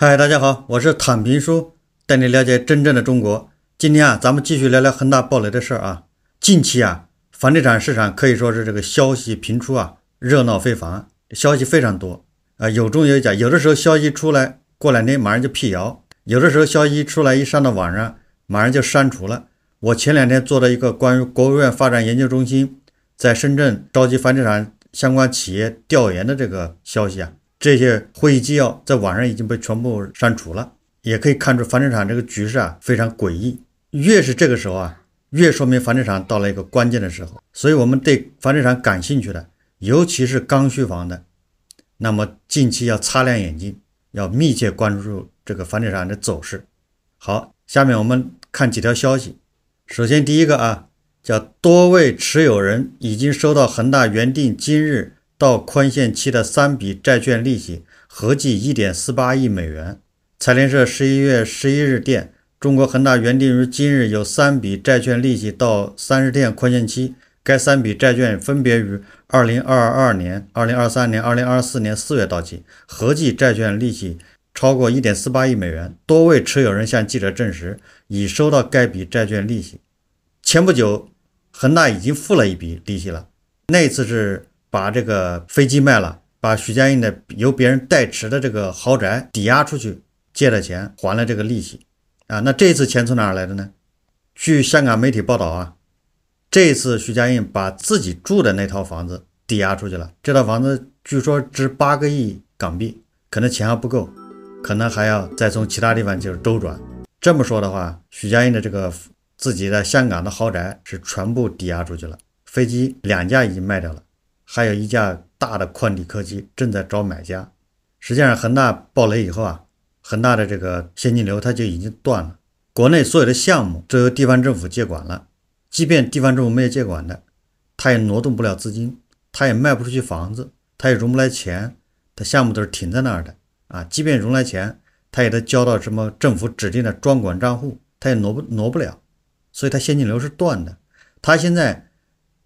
嗨，大家好，我是坦平叔，带你了解真正的中国。今天啊，咱们继续聊聊恒大暴雷的事儿啊。近期啊，房地产市场可以说是这个消息频出啊，热闹非凡，消息非常多啊，有中有假。有的时候消息出来，过两天马上就辟谣；有的时候消息出来一上到网上，马上就删除了。我前两天做了一个关于国务院发展研究中心在深圳召集房地产相关企业调研的这个消息啊。这些会议纪要在网上已经被全部删除了，也可以看出房地产这个局势啊非常诡异。越是这个时候啊，越说明房地产到了一个关键的时候。所以，我们对房地产感兴趣的，尤其是刚需房的，那么近期要擦亮眼睛，要密切关注这个房地产的走势。好，下面我们看几条消息。首先，第一个啊，叫多位持有人已经收到恒大原定今日。到宽限期的三笔债券利息合计一点四八亿美元。财联社十一月十一日电，中国恒大原定于今日有三笔债券利息到三十天宽限期，该三笔债券分别于二零二二年、二零二三年、二零二四年四月到期，合计债券利息超过一点四八亿美元。多位持有人向记者证实，已收到该笔债券利息。前不久，恒大已经付了一笔利息了，那一次是。把这个飞机卖了，把许家印的由别人代持的这个豪宅抵押出去，借了钱还了这个利息啊。那这一次钱从哪儿来的呢？据香港媒体报道啊，这一次许家印把自己住的那套房子抵押出去了，这套房子据说值八个亿港币，可能钱还不够，可能还要再从其他地方就是周转。这么说的话，许家印的这个自己在香港的豪宅是全部抵押出去了，飞机两架已经卖掉了。还有一架大的宽体客机正在找买家。实际上，恒大暴雷以后啊，恒大的这个现金流它就已经断了。国内所有的项目都由地方政府接管了，即便地方政府没有接管的，他也挪动不了资金，他也卖不出去房子，他也融不来钱，他项目都是停在那儿的啊。即便融来钱，他也得交到什么政府指定的专管账户，他也挪不挪不了，所以它现金流是断的。他现在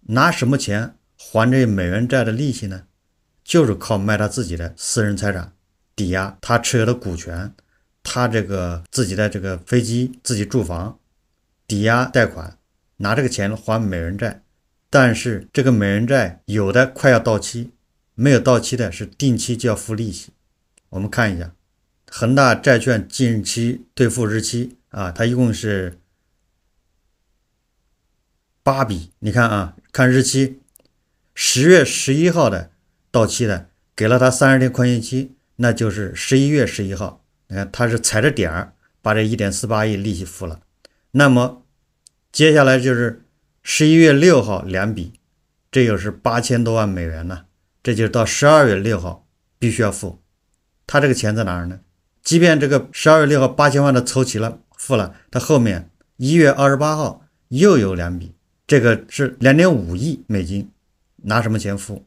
拿什么钱？还这美元债的利息呢，就是靠卖他自己的私人财产抵押，他持有的股权，他这个自己的这个飞机、自己住房抵押贷款，拿这个钱还美元债。但是这个美元债有的快要到期，没有到期的是定期就要付利息。我们看一下恒大债券近期兑付日期啊，它一共是八笔，你看啊，看日期。十月十一号的到期的，给了他三十天宽限期，那就是十一月十一号。你看，他是踩着点儿把这一点四八亿利息付了。那么接下来就是十一月六号两笔，这又是八千多万美元呢。这就是到十二月六号必须要付。他这个钱在哪儿呢？即便这个十二月六号八千万的凑齐了付了，他后面一月二十八号又有两笔，这个是两点五亿美金。拿什么钱付？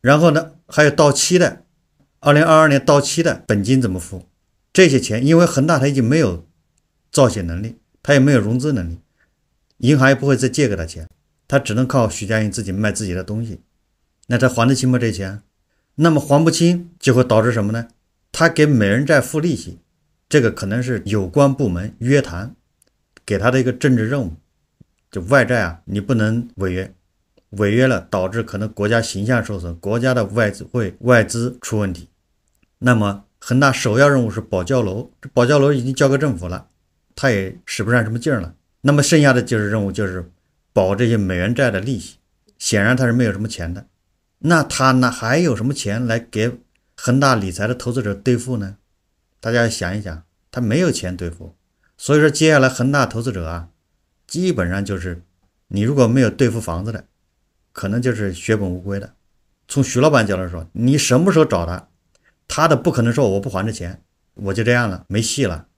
然后呢？还有到期的，二零二二年到期的本金怎么付？这些钱，因为恒大他已经没有造血能力，他也没有融资能力，银行也不会再借给他钱，他只能靠许家印自己卖自己的东西。那他还得清吗？这钱？那么还不清就会导致什么呢？他给美人债付利息，这个可能是有关部门约谈给他的一个政治任务。就外债啊，你不能违约。违约了，导致可能国家形象受损，国家的外资会外资出问题。那么恒大首要任务是保交楼，这保交楼已经交给政府了，他也使不上什么劲了。那么剩下的就是任务就是保这些美元债的利息，显然他是没有什么钱的。那他那还有什么钱来给恒大理财的投资者兑付呢？大家想一想，他没有钱兑付，所以说接下来恒大投资者啊，基本上就是你如果没有兑付房子的。可能就是血本无归的。从徐老板角度说，你什么时候找他，他的不可能说我不还这钱，我就这样了，没戏了，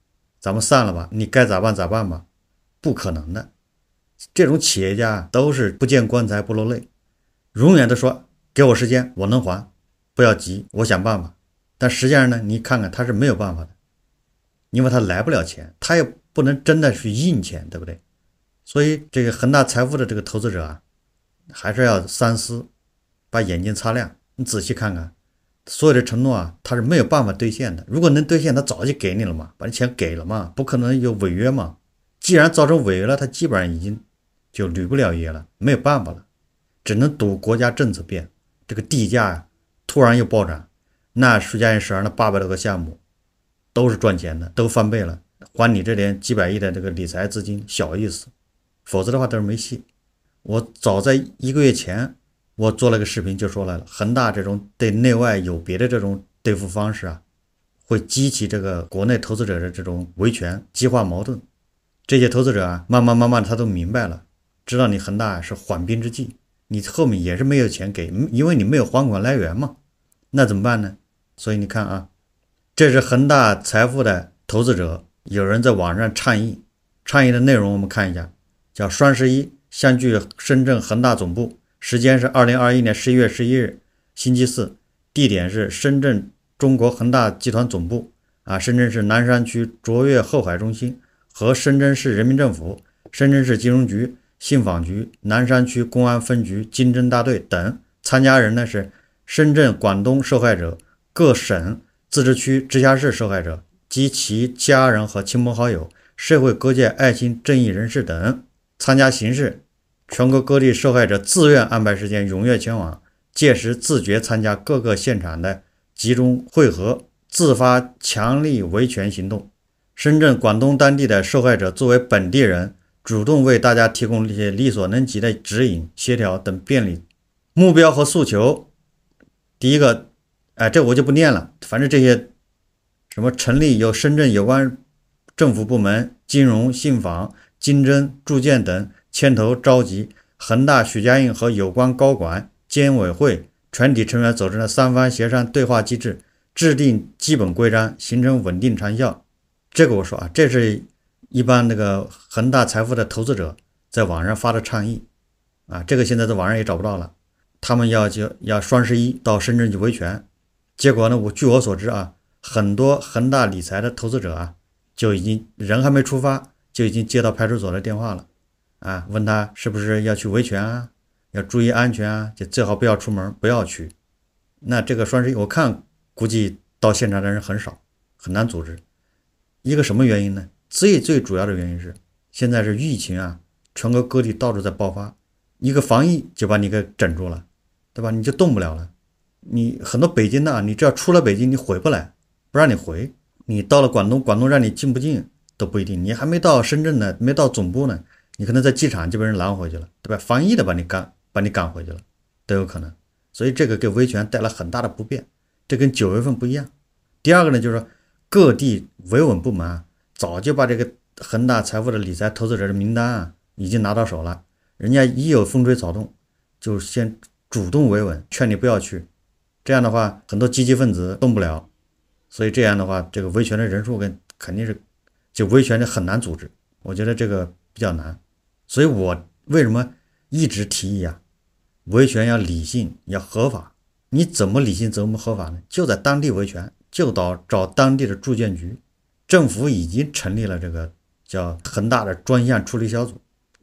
咱们散了吧，你该咋办咋办吧。不可能的，这种企业家都是不见棺材不落泪，永远都说给我时间，我能还，不要急，我想办法。但实际上呢，你看看他是没有办法的，因为他来不了钱，他又不能真的去印钱，对不对？所以这个恒大财富的这个投资者啊。还是要三思，把眼睛擦亮，你仔细看看，所有的承诺啊，他是没有办法兑现的。如果能兑现，他早就给你了嘛，把你钱给了嘛，不可能有违约嘛。既然造成违约了，他基本上已经就履不了约了，没有办法了，只能赌国家政策变，这个地价突然又暴涨，那石家庄那八百多个项目都是赚钱的，都翻倍了，还你这点几百亿的这个理财资金小意思，否则的话都是没戏。我早在一个月前，我做了个视频，就说来了恒大这种对内外有别的这种对付方式啊，会激起这个国内投资者的这种维权，激化矛盾。这些投资者啊，慢慢慢慢他都明白了，知道你恒大是缓兵之计，你后面也是没有钱给，因为你没有还款来源嘛。那怎么办呢？所以你看啊，这是恒大财富的投资者，有人在网上倡议，倡议的内容我们看一下，叫双十一。相聚深圳恒大总部，时间是二零二一年十一月十一日星期四，地点是深圳中国恒大集团总部，啊，深圳市南山区卓越后海中心和深圳市人民政府、深圳市金融局、信访局、南山区公安分局经侦大队等。参加人呢是深圳、广东受害者、各省、自治区、直辖市受害者及其家人和亲朋好友、社会各界爱心、正义人士等。参加形式，全国各地受害者自愿安排时间，踊跃前往，届时自觉参加各个现场的集中汇合，自发强力维权行动。深圳广东当地的受害者作为本地人，主动为大家提供一些力所能及的指引、协调等便利。目标和诉求，第一个，哎，这我就不念了，反正这些什么成立由深圳有关政府部门、金融信访。金针铸建等牵头召集恒大许家印和有关高管、监委会全体成员组成的三方协商对话机制，制定基本规章，形成稳定长效。这个我说啊，这是一般那个恒大财富的投资者在网上发的倡议啊，这个现在在网上也找不到了。他们要就要双十一到深圳去维权，结果呢，我据我所知啊，很多恒大理财的投资者啊，就已经人还没出发。就已经接到派出所的电话了，啊，问他是不是要去维权啊？要注意安全啊，就最好不要出门，不要去。那这个双十一，我看估计到现场的人很少，很难组织。一个什么原因呢？最最主要的原因是现在是疫情啊，全国各地到处在爆发，一个防疫就把你给整住了，对吧？你就动不了了。你很多北京的，你只要出了北京，你回不来，不让你回。你到了广东，广东让你进不进。都不一定，你还没到深圳呢，没到总部呢，你可能在机场就被人拦回去了，对吧？防疫的把你赶，把你赶回去了，都有可能。所以这个给维权带来很大的不便。这跟九月份不一样。第二个呢，就是说各地维稳部门啊，早就把这个恒大财富的理财投资者的名单啊，已经拿到手了。人家一有风吹草动，就先主动维稳，劝你不要去。这样的话，很多积极分子动不了。所以这样的话，这个维权的人数跟肯定是。就维权就很难组织，我觉得这个比较难，所以，我为什么一直提议啊？维权要理性，要合法。你怎么理性、怎么合法呢？就在当地维权，就到找当地的住建局。政府已经成立了这个叫“恒大”的专项处理小组，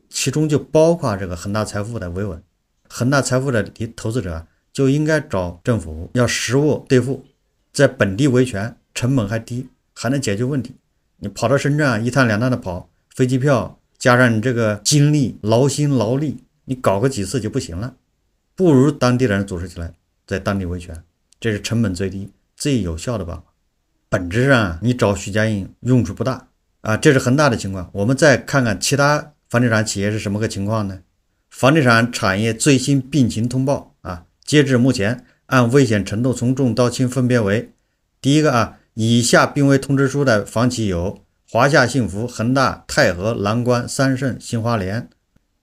其中就包括这个恒大财富的维稳。恒大财富的投资者就应该找政府要实物兑付，在本地维权成本还低，还能解决问题。你跑到深圳啊，一趟两趟的跑，飞机票加上你这个精力劳心劳力，你搞个几次就不行了，不如当地的人组织起来，在当地维权，这是成本最低、最有效的办法。本质上，你找许家印用处不大啊，这是恒大的情况。我们再看看其他房地产企业是什么个情况呢？房地产产业最新病情通报啊，截至目前，按危险程度从重到轻分别为：第一个啊。以下病危通知书的房企有华夏幸福、恒大、泰和、蓝光、三盛、新华联，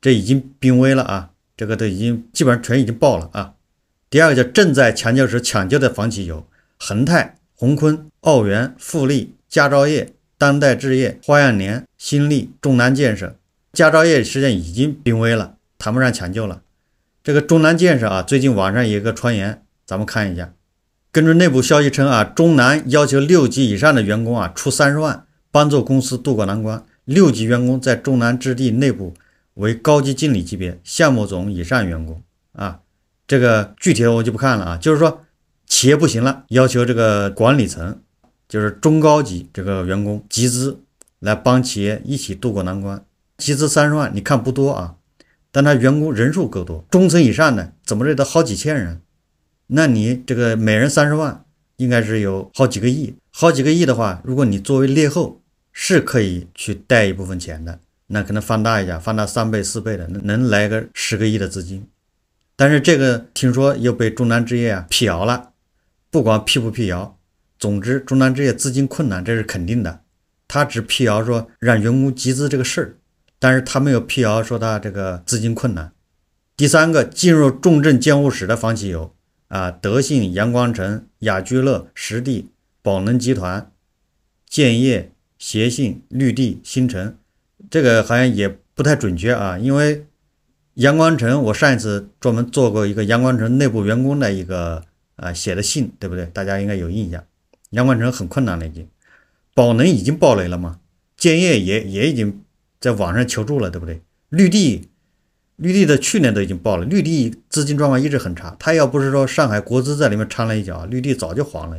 这已经濒危了啊！这个都已经基本上全已经爆了啊！第二个叫正在抢救时抢救的房企有恒泰、鸿坤、奥园、富力、佳兆业、当代置业、花样年、新力、中南建设。佳兆业事件已经濒危了，谈不上抢救了。这个中南建设啊，最近网上有一个传言，咱们看一下。根据内部消息称啊，中南要求六级以上的员工啊出三十万，帮助公司渡过难关。六级员工在中南置地内部为高级经理级别，项目总以上员工啊，这个具体的我就不看了啊。就是说，企业不行了，要求这个管理层，就是中高级这个员工集资来帮企业一起渡过难关。集资三十万，你看不多啊，但他员工人数够多，中层以上的怎么着得好几千人。那你这个每人三十万，应该是有好几个亿。好几个亿的话，如果你作为劣后是可以去贷一部分钱的，那可能放大一下，放大三倍四倍的，能来个十个亿的资金。但是这个听说又被中南置业啊辟谣了。不管辟不辟谣，总之中南置业资金困难这是肯定的。他只辟谣说让员工集资这个事儿，但是他没有辟谣说他这个资金困难。第三个进入重症监护室的房企有。啊，德信阳光城、雅居乐、实地、宝能集团、建业、协信、绿地、新城，这个好像也不太准确啊。因为阳光城，我上一次专门做过一个阳光城内部员工的一个啊写的信，对不对？大家应该有印象。阳光城很困难了，已经。宝能已经爆雷了嘛？建业也也已经在网上求助了，对不对？绿地。绿地的去年都已经爆了，绿地资金状况一直很差。他要不是说上海国资在里面掺了一脚，绿地早就黄了。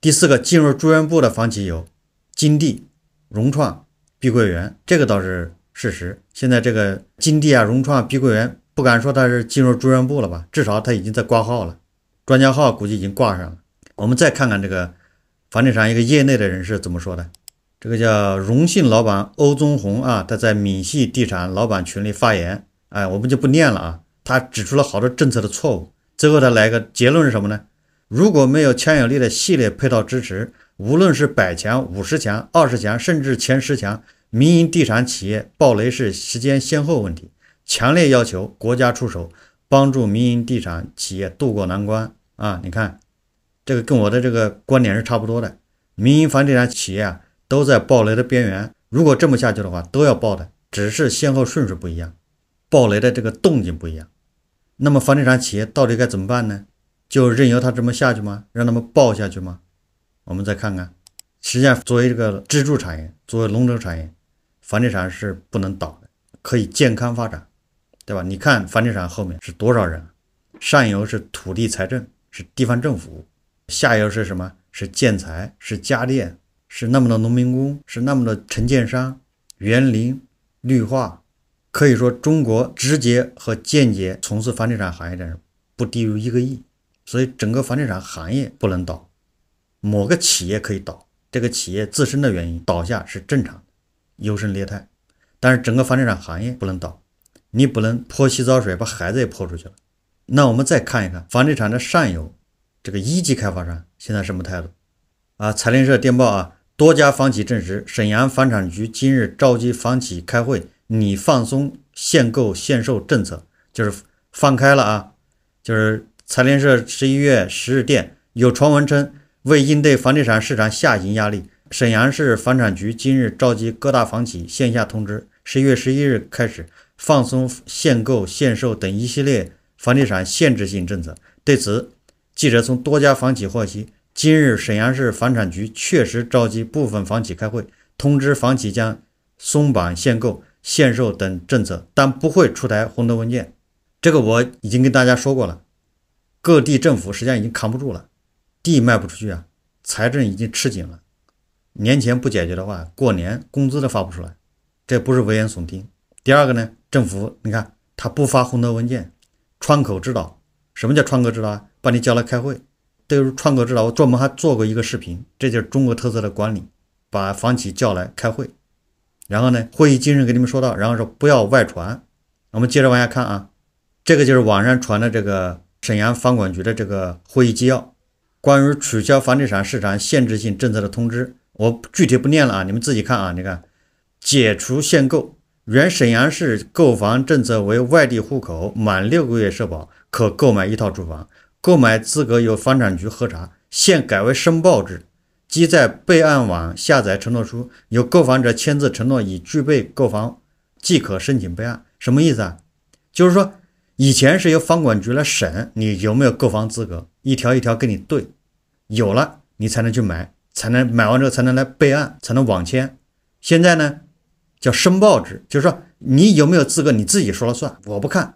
第四个进入住院部的房企有金地、融创、碧桂园，这个倒是事实。现在这个金地啊、融创、碧桂园不敢说它是进入住院部了吧，至少它已经在挂号了，专家号估计已经挂上了。我们再看看这个房地产一个业内的人士怎么说的，这个叫荣信老板欧宗红啊，他在闽系地产老板群里发言。哎，我们就不念了啊！他指出了好多政策的错误，最后他来个结论是什么呢？如果没有强有力的系列配套支持，无论是百强、五十强、二十强，甚至前十强，民营地产企业爆雷是时间先后问题。强烈要求国家出手，帮助民营地产企业渡过难关啊！你看，这个跟我的这个观点是差不多的。民营房地产企业啊，都在爆雷的边缘，如果这么下去的话，都要爆的，只是先后顺序不一样。爆雷的这个动静不一样，那么房地产企业到底该怎么办呢？就任由它这么下去吗？让他们爆下去吗？我们再看看，实际上作为这个支柱产业，作为龙头产业，房地产是不能倒的，可以健康发展，对吧？你看房地产后面是多少人？上游是土地、财政、是地方政府；下游是什么？是建材、是家电、是那么多农民工、是那么多承建商、园林、绿化。可以说，中国直接和间接从事房地产行业的人不低于一个亿，所以整个房地产行业不能倒，某个企业可以倒，这个企业自身的原因倒下是正常，优胜劣汰。但是整个房地产行业不能倒，你不能泼洗澡水把孩子也泼出去了。那我们再看一看房地产的上游，这个一级开发商现在什么态度？啊，财联社电报啊，多家房企证实，沈阳房产局今日召集房企开会。你放松限购限售政策，就是放开了啊！就是财联社十一月十日电，有传闻称，为应对房地产市场下行压力，沈阳市房产局今日召集各大房企线下通知，十一月十一日开始放松限购限售等一系列房地产限制性政策。对此，记者从多家房企获悉，今日沈阳市房产局确实召集部分房企开会，通知房企将松绑限购。限售等政策，但不会出台红头文件，这个我已经跟大家说过了。各地政府实际上已经扛不住了，地卖不出去啊，财政已经吃紧了。年前不解决的话，过年工资都发不出来，这不是危言耸听。第二个呢，政府你看他不发红头文件，窗口指导。什么叫窗口指导？啊？把你叫来开会。对于窗口指导，我专门还做过一个视频，这就是中国特色的管理，把房企叫来开会。然后呢，会议精神给你们说到，然后说不要外传。我们接着往下看啊，这个就是网上传的这个沈阳房管局的这个会议纪要，关于取消房地产市场限制性政策的通知。我具体不念了啊，你们自己看啊。你看，解除限购，原沈阳市购房政策为外地户口满六个月社保可购买一套住房，购买资格由房产局核查，现改为申报制。即在备案网下载承诺书，由购房者签字承诺已具备购房，即可申请备案。什么意思啊？就是说以前是由房管局来审你有没有购房资格，一条一条跟你对，有了你才能去买，才能买完之后才能来备案，才能网签。现在呢叫申报制，就是说你有没有资格你自己说了算，我不看，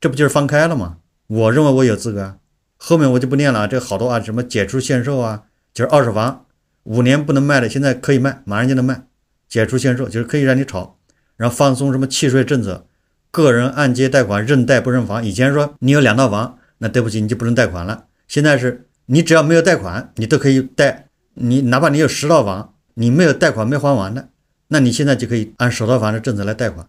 这不就是放开了吗？我认为我有资格，后面我就不念了。这好多啊，什么解除限售啊，就是二手房。五年不能卖的，现在可以卖，马上就能卖，解除限售，就是可以让你炒，然后放松什么契税政策，个人按揭贷款认贷不认房。以前说你有两套房，那对不起你就不能贷款了。现在是你只要没有贷款，你都可以贷，你哪怕你有十套房，你没有贷款没还完的，那你现在就可以按首套房的政策来贷款，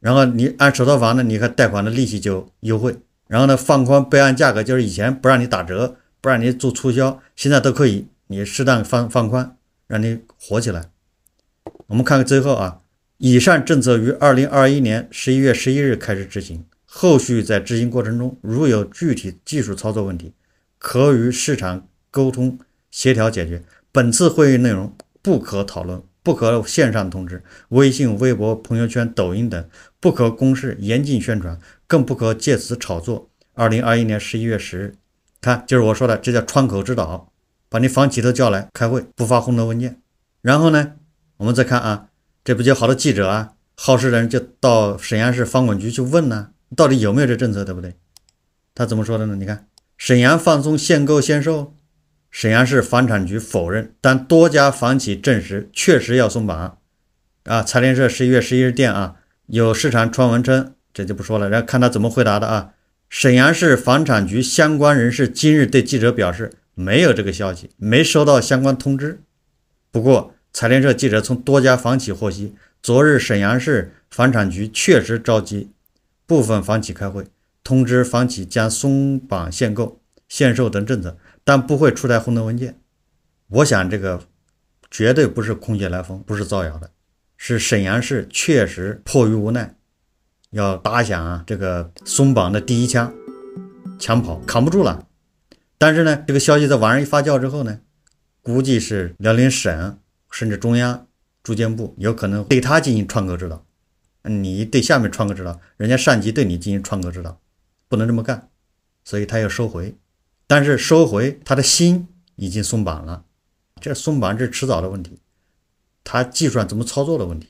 然后你按首套房的，你看贷款的利息就优惠。然后呢，放宽备案价格，就是以前不让你打折，不让你做促销，现在都可以。你适当放放宽，让你火起来。我们看看最后啊，以上政策于二零二一年十一月十一日开始执行。后续在执行过程中，如有具体技术操作问题，可与市场沟通协调解决。本次会议内容不可讨论，不可线上通知，微信、微博、朋友圈、抖音等不可公示，严禁宣传，更不可借此炒作。二零二一年十一月十日，看，就是我说的，这叫窗口指导。把你房企都叫来开会，不发红头文件。然后呢，我们再看啊，这不就好的记者啊，好事的人就到沈阳市房管局去问了，到底有没有这政策，对不对？他怎么说的呢？你看，沈阳放松限购限售，沈阳市房产局否认，但多家房企证实确实要松绑。啊，财联社十一月十一日电啊，有市场传闻称，这就不说了。然后看他怎么回答的啊？沈阳市房产局相关人士今日对记者表示。没有这个消息，没收到相关通知。不过，财联社记者从多家房企获悉，昨日沈阳市房产局确实召集部分房企开会，通知房企将松绑限购、限售等政策，但不会出台红头文件。我想，这个绝对不是空穴来风，不是造谣的，是沈阳市确实迫于无奈，要打响这个松绑的第一枪，抢跑扛不住了。但是呢，这个消息在网上一发酵之后呢，估计是辽宁省甚至中央住建部有可能对他进行窗口指导。你对下面窗口指导，人家上级对你进行窗口指导，不能这么干，所以他要收回。但是收回他的心已经松绑了，这松绑是迟早的问题，他计算怎么操作的问题。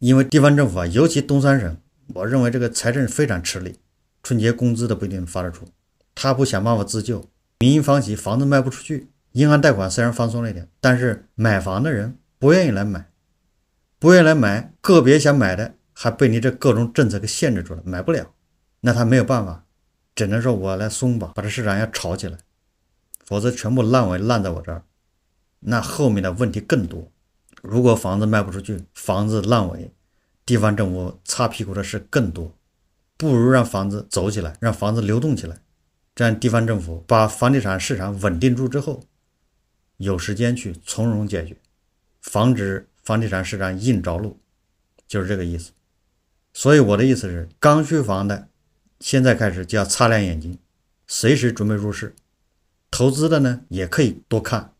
因为地方政府啊，尤其东三省，我认为这个财政非常吃力，春节工资都不一定发得出，他不想办法自救。民营房企房子卖不出去，银行贷款虽然放松了一点，但是买房的人不愿意来买，不愿意来买，个别想买的还被你这各种政策给限制住了，买不了，那他没有办法，只能说我来松绑，把这市场要炒起来，否则全部烂尾烂在我这儿，那后面的问题更多。如果房子卖不出去，房子烂尾，地方政府擦屁股的事更多，不如让房子走起来，让房子流动起来。这样，地方政府把房地产市场稳定住之后，有时间去从容解决，防止房地产市场硬着陆，就是这个意思。所以我的意思是，刚需房的现在开始就要擦亮眼睛，随时准备入市；投资的呢，也可以多看。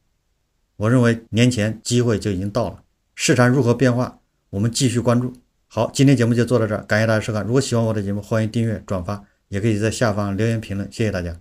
我认为年前机会就已经到了，市场如何变化，我们继续关注。好，今天节目就做到这儿，感谢大家收看。如果喜欢我的节目，欢迎订阅转发。也可以在下方留言评论，谢谢大家。